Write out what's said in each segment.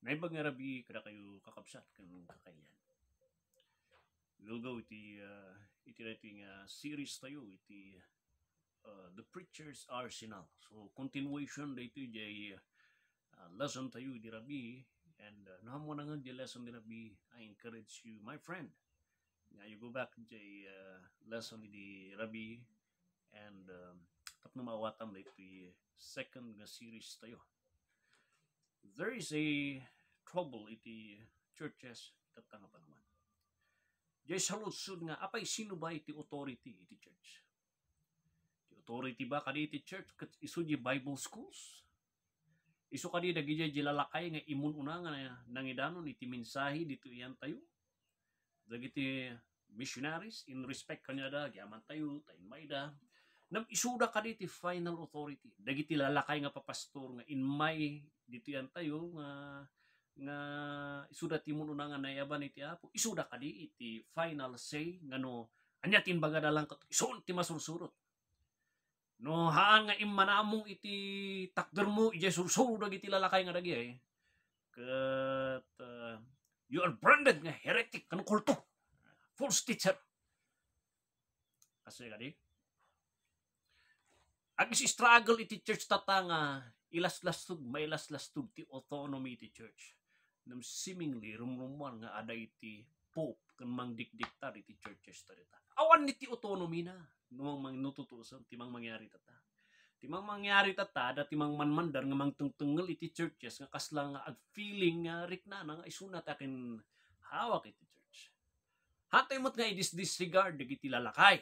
Naibag nga rabi kada kayo kakapsat kang kakayan. Lugaw iti uh, iti rating uh, series tayo iti uh, The Preacher's Arsenal. So continuation dito jay uh, lesson tayo di rabi and uh, nahamo na nga jay lesson di rabi I encourage you my friend. Nga you go back jay uh, lesson di rabi and um, mawatan mawatam dito second nga series tayo. there is a trouble iti churches itapta nga panahon. Diyay saludsod nga, apay sino ba iti authority iti church? Iti authority ba kadi iti church? Kat iso Bible schools? Iso kadi dagiti jilalakay nga imun una nga nangidanon iti mensahe dito iyan tayo? Dagiti missionaries in respect kanyada, giaman tayo, tayin mayda. Nam isuda ka diti final authority. Dagiti lalakay nga papastor nga in my dito yan tayo nga nga isuda ti muno nga nayaban iti Apo, isuda kadi iti final say ngano anya tin baga dalang kat isun ti masursurot. No haan nga immanamong iti takder mo iti sursuro iti lalakay nga dagi eh. Kat uh, you are branded nga heretic kanu kulto. False teacher. Kasi kadi agis struggle iti church tatanga nga ilaslastog, may ilaslastog ti autonomy iti church nam seemingly rumrumuan nga aday ti Pope kan mangdikdiktar iti churches ta dita. Awan ni ti autonomy na numang mang nututusan ti mang mangyari tata. Ti mang mangyari tata da ti mang manmandar nga mangtungtungel iti churches nga kasla nga ag feeling nga rikna na nga isunat akin hawak iti church. Hatay mo't nga i-disregard dagiti lalakay.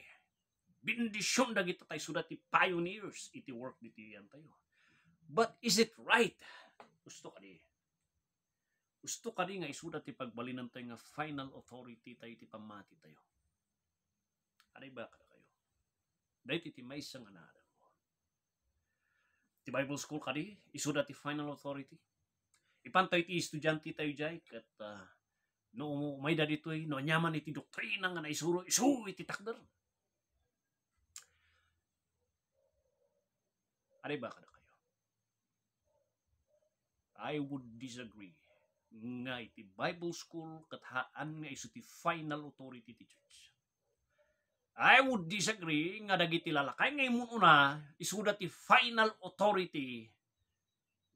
Bindisyon dagiti tay suda ti pioneers iti work diti yan tayo. But is it right? Gusto ka di gusto ka rin nga isuda ti pagbalinan tayo nga final authority tayo ti pamati tayo. Aray ba ka kayo? Dahil ti may isang anada mo. Ti Bible School ka rin, isuda ti final authority. Ipantay ti estudyante tayo jay, kat uh, ah, no may da dito'y, eh, no nyaman iti doktrina nga naisuro, isu iti takder. Aray ba ka kayo? I would disagree nga iti Bible school kathaan nga iso ti final authority ti church. I would disagree nga dagiti lalakay ngay mununa isuda ti final authority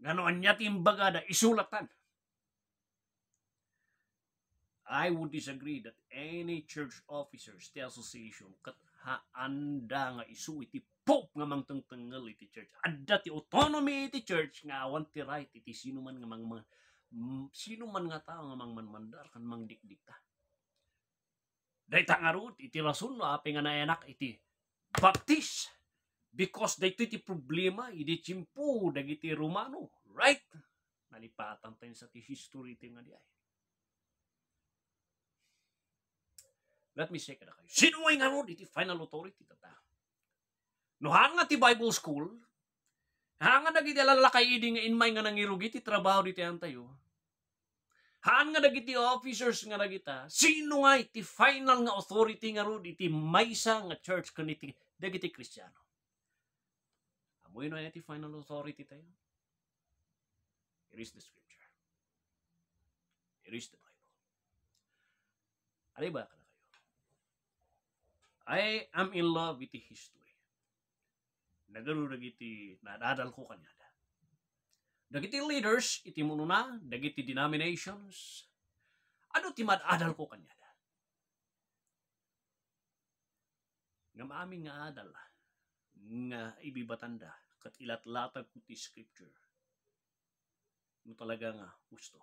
ganoan niya ti imbagada isulatan. I would disagree that any church officers the association kathaanda nga isu iti pope nga mangtengtengel iti church. Adda ti autonomy iti church nga awan ti right iti sino man nga mga Mm, sino man nga tao nga mang manmandar kan mang dikdikta. Day tangarut iti rason no api nga naayanak iti baptis because dayto iti problema iti chimpo dagiti Romano, right? Nalipatan tayo sa ti history ti nga di ay. Let me say kada kayo. Sino ay nga ron iti final authority tata? No nga ti Bible school, hanga nagiti alalakay idi nga inmay nga nangirugi, nangirugiti trabaho diti antayo Haan nga dagiti officers nga nagita, sino nga iti final nga authority nga ro, iti maysa nga church kaniti dagiti Kristiyano. Amoy na iti final authority tayo. It is the scripture. It is the Bible. Ano ba ka na kayo? I am in love with history. Nagarurag iti nadadal ko kanya Dagiti leaders, iti muno na, dagiti denominations. Ano ti madadal ko kanya? Nga maaming nga adal, nga ibibatanda, kat ilatlatag ko ti scripture. No talaga nga gusto,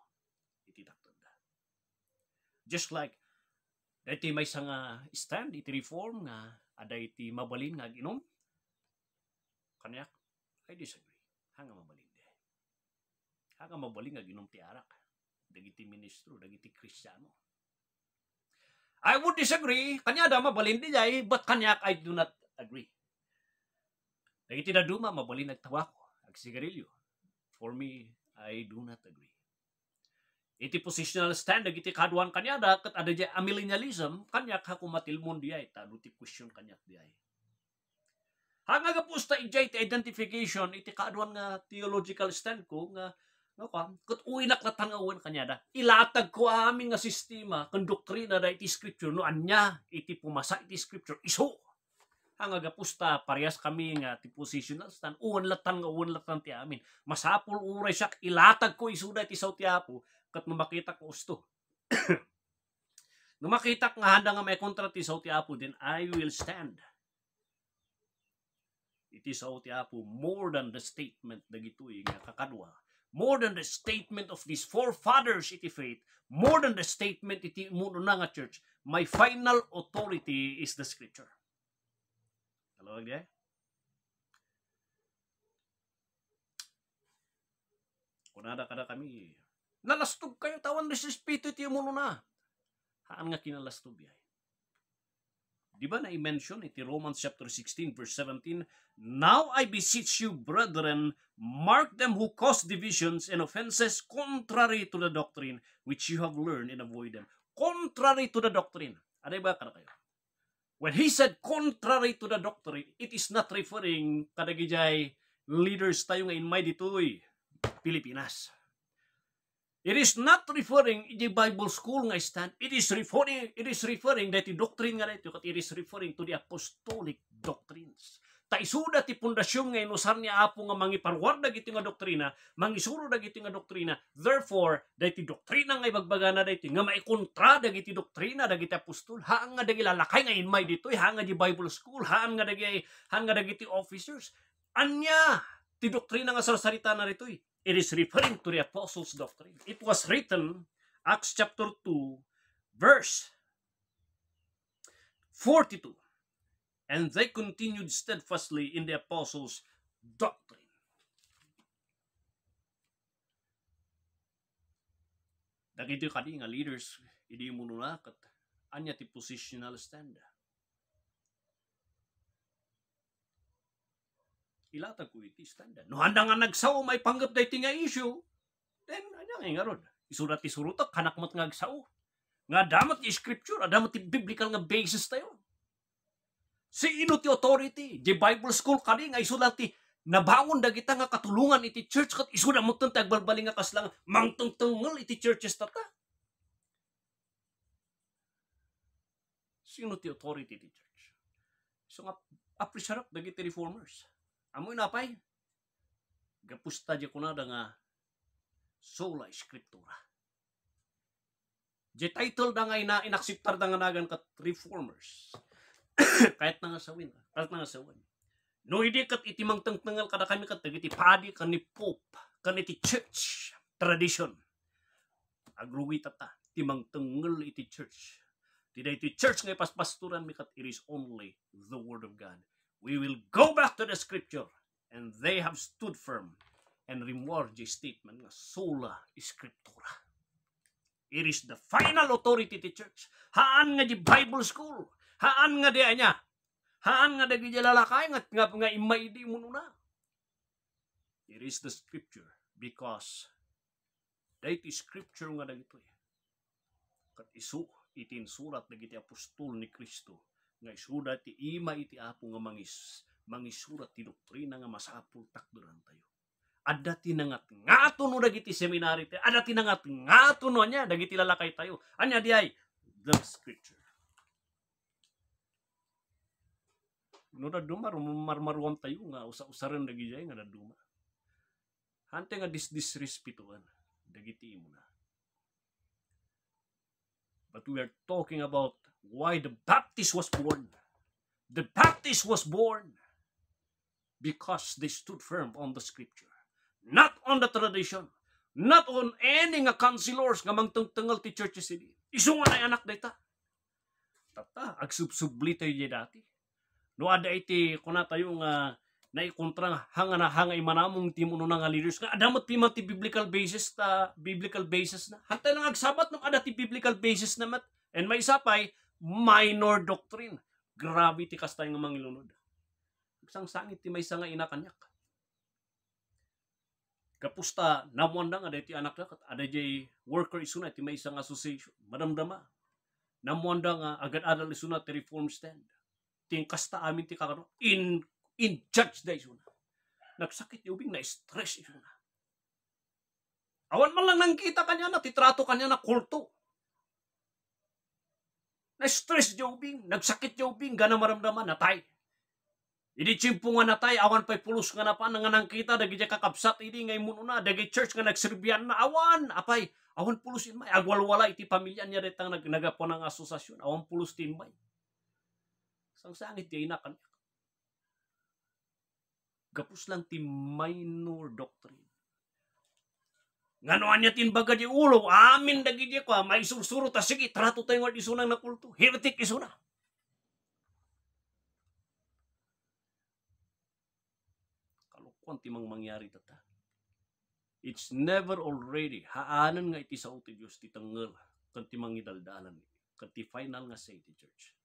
iti daktanda. Just like, dati may isang stand, iti reform nga, aday ah, iti mabalin nga ginom, kanayak, I disagree. Hanga mabalin. Aga mabaling nga ginom ti arak. Dagiti ministro, dagiti kristyano. I would disagree. Kanyada, da mabalin di jay, but kanya I do not agree. Dagiti na duma, mabalin nagtawa ko. Agsigarilyo. For me, I do not agree. Iti positional stand, dagiti kaduan kanyada, da, kat ada jay amillennialism, kanya kakumatilmon di ay, tanu question kanya di ay. Hanga ka pusta ijay identification iti kaaduan nga theological stand ko nga Ngakam, ano kat uinak na tangawan kanya da. Ilatag ko amin nga sistema, kung doktrina da iti scripture, no anya, iti pumasa iti scripture, iso. Ang agapusta, parehas kami nga, ti positional stand, uwan latan nga uwan latan ti amin. Masapul uray siya, ilatag ko iso da iti saw ti apo, kat numakita ko usto. numakita nga handa nga may kontra ti saw ti apo, then I will stand. Iti saw ti apo, more than the statement na gituin nga kakadwa more than the statement of these forefathers iti faith, more than the statement iti muno na nga church, my final authority is the scripture. Hello again? Kunada kada kami, nalastog kayo, tawan respeto iti muno na. Haan nga kinalastog yay. Di ba na-mention iti Romans chapter 16 verse 17, Now I beseech you, brethren, mark them who cause divisions and offenses contrary to the doctrine which you have learned and avoid them. Contrary to the doctrine. Ano ba kada kayo? When he said contrary to the doctrine, it is not referring kadagijay leaders tayo ngayon may ditoy Pilipinas. It is not referring the Bible school nga stand. It is referring it is referring that the doctrine nga ito, it is referring to the apostolic doctrines. Ta isuda ti pundasyon nga inusar ni Apo nga mangiparwarda giti nga doktrina, mangisuro dagiti nga doktrina. Therefore, dagiti doktrina nga ibagbagana dagiti nga maikontra dagiti doktrina dagiti apostol, haang nga dagiti lalakay nga inmay ditoy, haang nga di Bible school, haang nga dagiti haang nga dagiti officers. Anya ti doktrina nga sarsalita na ritoy It is referring to the apostles' doctrine. It was written, Acts chapter 2, verse 42. And they continued steadfastly in the apostles' doctrine. Dagiti kadi nga leaders, hindi mo nulakat, anya ti positional standard. ilatag ko iti standa. No handa nga nagsao may panggap da iti nga issue, then anya nga ngaron. Isurat ti kanak kanakmat nga agsao. Nga damat ti scripture, ah, damat ti biblical nga basis tayo. Si ino ti authority, di Bible school kani nga isulat ti nabangon dagita nga katulungan iti church kat isu na mutun tagbarbali nga kaslang mangtungtungol iti churches tata. Sino ti authority ti church? So nga, appreciate dagiti reformers. Amoy na napay, gapusta di ko na nga sola escritura. Di title da nga ina inakseptar da nga nagan kat reformers. kahit na nga sawin, kahit na nga sawin. No hindi kat itimang tangtangal kada kami kat tagiti padi kani pope, kani ti church tradition. Agruwi tata, timang tangal iti church. Tidak iti church nga paspasturan mi kat it is only the word of God. We will go back to the scripture and they have stood firm and reward the statement nga sola scriptura. It is the final authority ti church. Haan nga di Bible school. Haan nga di anya. Haan nga di jalalakay nga nga, nga imay di mo na. It is the scripture because that is scripture nga dagito. Kat isu itin itinsurat dagiti apostol ni Kristo nga isuda ti ima iti apo nga mangis, mangisura ti doktrina nga masapul takduran tayo. Adda ti nangat ngato no dagiti seminary ti Adda ti nangat ngato no nya dagiti lalakay tayo. Anya di ay the scripture. No da duma marmaruam tayo nga usa-usaran dagiti nga da duma. Hante nga disdisrespetuan dagiti imo na. But we are talking about why the Baptist was born. The Baptist was born because they stood firm on the scripture, not on the tradition, not on any nga councilors nga mangtungtungal ti churches city. Isungan ay anak data. Tata, agsubsubli tayo di dati. No ada iti kuna tayo nga uh, naikontra hanga na hanga imanamong timuno na nga leaders nga adamat pima ti biblical basis ta biblical basis na. Hantay lang agsabat no ada ti biblical basis na mat. And may isa pa'y minor doctrine. Grabe ti kastay nga mangilunod. Isang sangit ti may nga inakanyak. Kapusta namuan na nga dahil ti anak na kat adajay worker isuna ti may isang association. Madamdama. Namuan nga agad-adal isuna ti reform stand. Ti kasta amin ti kakano. In, in judge da isuna. Nagsakit ti ubing na stress isuna. Awan man lang nang kita kanya na, titrato kanya na kulto. Na-stress jobing, nagsakit jobing, gana maramdaman, natay. Idi chimpo nga natay, awan pa'y pulos nga na pa, nanganang kita, dagi dya kakabsat, idi ngay muno na, dagi church nga nagserbian na, awan, apay, awan pulos in may, agwalwala iti pamilya niya retang nag nagapo ng asosasyon, awan pulos tin may. Sang sangit di inakan. Gapos lang ti minor doctrine. Ngano anya tin baga di ulo, amin dagi di ko, sursuro, ta sige, trato tayo nga isunang na kulto. Heretic isuna. Kalukwan ti mang mangyari tata. It's never already. Haanan nga iti sa uti Diyos, ti tanggal, kanti mangidaldalan, kanti final nga say ti church.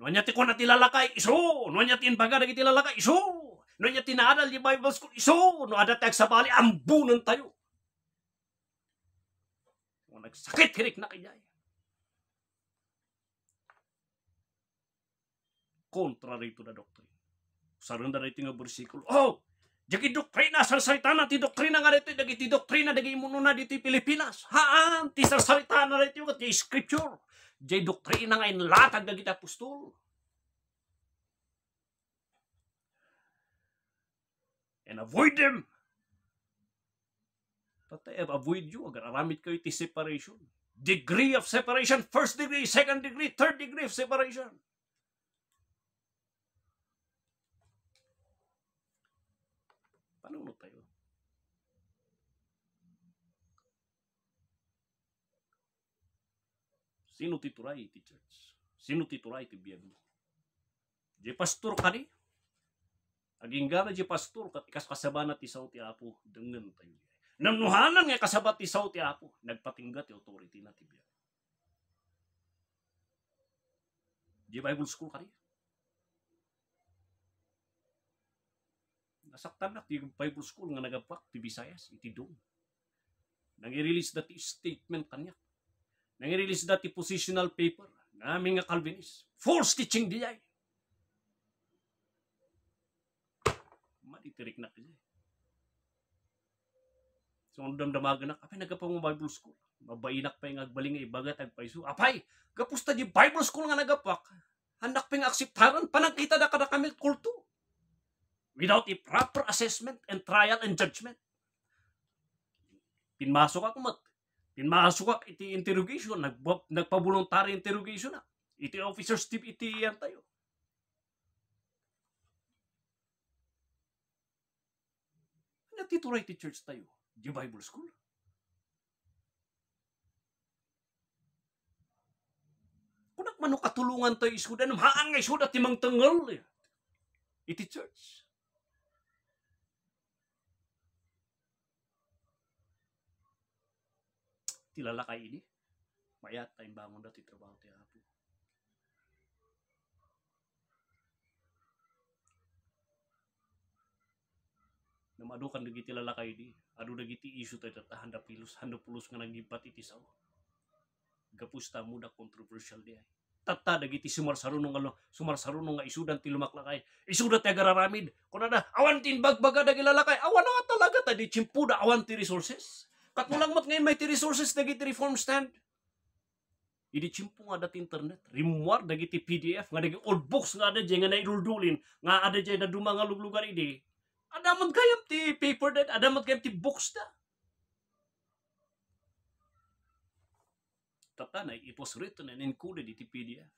Noon niya ti ko na tilalakay, iso! Noon niya ti inbaga na tilalakay, iso! Noon niya ti di Bible School, iso! Noon ada tag sa bali, ambunan tayo nagsakit hirik na kayay. Kontra rito na doktrina. Sarunda rito nga bersikulo. Oh! Dagi doktrina sa salita na ti doktrina nga rito. Dagi ah, ti doktrina dagi muno na dito Pilipinas. Haan! Ti sa salita na rito ti scripture. Dagi doktrina nga inlatag dagi ti apostol. And avoid them But avoid you. Agar aramit kayo iti separation. Degree of separation. First degree, second degree, third degree of separation. Paano mo tayo? Sino tituray iti church? Sino tituray iti biyag mo? Di pastor ka ni? Aging gana di pastor, kas kasabana ti sao ti apo, dengan tayo. Namnuhanan nga kasabat ti sao ti Apo, nagpatinggat ti authority na ti biya. Di Bible school kari. Nasaktan na ti Bible school nga nagapak ti Visayas, iti doon. Nang i-release dati statement kanya. Nang i-release dati positional paper namin nga Calvinist. False teaching di ay. Matitirik na kasi. So, ang damdamagan na, apay, nagapang mo Bible school. Mabainak pa yung agbaling nga eh, ibagat agpaiso. Apay, kapusta di Bible school nga nagapak. Handak pa yung akseptaran, panagkita na ka na kami kulto. Without a proper assessment and trial and judgment. Pinmasok ako mat. Pinmasok ako iti interrogation. Nag nagpabuluntary interrogation na. Iti officer's tip, iti yan tayo. Natituray iti church tayo Di Bible School? Kunak man katulungan tayo iskoda, anong haang nga iskoda timang tangal. Eh? Iti church. Tilala kayo ini. Mayat tayong bangon dati trabaho ti apo hapo. Namadukan lagi tilala kayo ini. aduh gitu isu teh tahan dah pilus handa pulus ngana gibat sama sawo gapusta muda kontroversial dia tata gitu sumar sarunung ngalo sumar sarunung nga isu dan tilumak lakai isu da tegara ramid kunada awan tin bagbaga gila lalakay awan nga talaga tadi cimpu udah awan ti resources katulang mat ngayon may ti resources gitu reform stand Idi cimpung ada dat internet, rimuar gitu PDF, nga dagi old books nga ada jay nga dul dulin nga ada jay na dumanga luglugar idi, Adamot kayam ti paper that, adamot kayam ti books da. Tapta na, it was written and included iti PDF.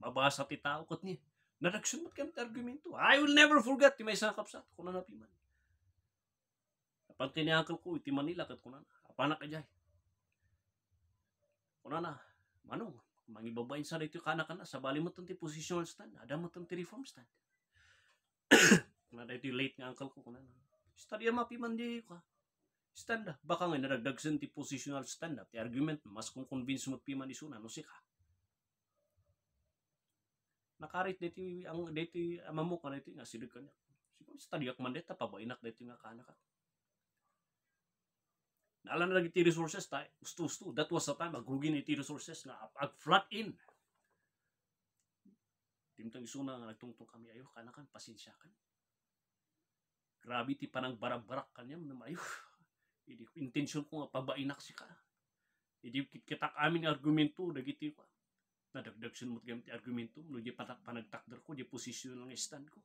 Mabasa ti tao kat niya. Naraksyon mo't kayam ti argumento. I will never forget ti may sakap sa kung na napiman. Kapag tiniakal ko, iti Manila kat kunan. Apanak ajay. Kunan na, manong, mga ibabain sa rito kanak na, sabali mo itong ti positional stand, adam mo ti reform stand. Na dito late nga uncle ko kunan. Study mapi man di ka. Stand up. Baka nga naragdagsan ti positional stand up. Ti argument mas kung convince mo pi man isuna no si ka. Nakarit dito ang dito amamo na dito nga sidig kanya. Siguro study ak man dito pabainak dito nga kanak. Naalan na ti resources ta, gusto gusto. That was the time agrugin ti resources nga ag flat in. Timtang isuna nga nagtungtong kami ayo kanakan pasensya kayo. Grabe ti panang barabarak kanyam na mayo. Idi intention ko nga pabainak si ka. Idi kitak amin argumento dagiti ko. Nadagdag sin mo't gamit argumento. No di patak panagtakder ko, di posisyon ng stand ko.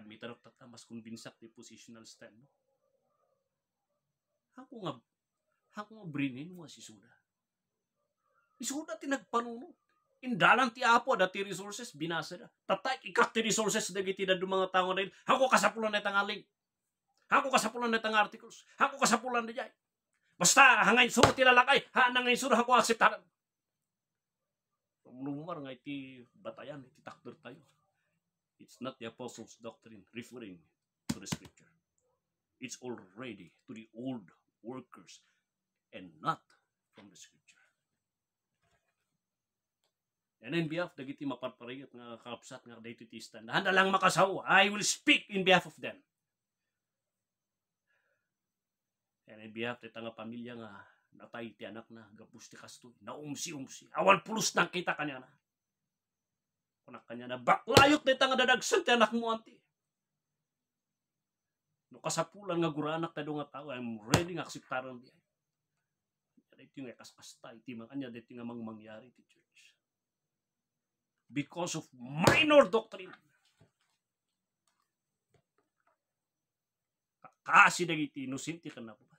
Admitarok ako tata, mas kumbinsak di positional stand mo. Ako nga, ako nga brinin mo si Suda. Isuda tinagpanunod. Indalang ti apo dati resources binasa da. Tatay ikat ti resources dagiti da mga tao dahil. Hako kasapulan na tangaling. Hako kasapulan na articles. Hako kasapulan na jay. Basta hangay suro ti lalakay. Ha nangay suro hako asiptaran. Lumar nga iti batayan, iti takder tayo. It's not the apostles' doctrine referring to the scripture. It's already to the old workers and not from the scripture. And in behalf, dagiti maparparayot nga kapsat nga dito ti stand. Handa lang makasaw. I will speak in behalf of them. And in behalf, ti nga pamilya nga natay ti anak na gapus ti kasto. Naumsi-umsi. Awal pulos nang kita kanya na. Kunak kanya na baklayot na nga dadagsan ti anak mo anti. No kasapulan nga guranak tayo nga tao, I'm ready nga akseptaran di ay. Ito yung kaskastay, ti man kanya, ito yung mangyari, teacher because of minor doctrine. Kasi dagiti, inusinti ka na po.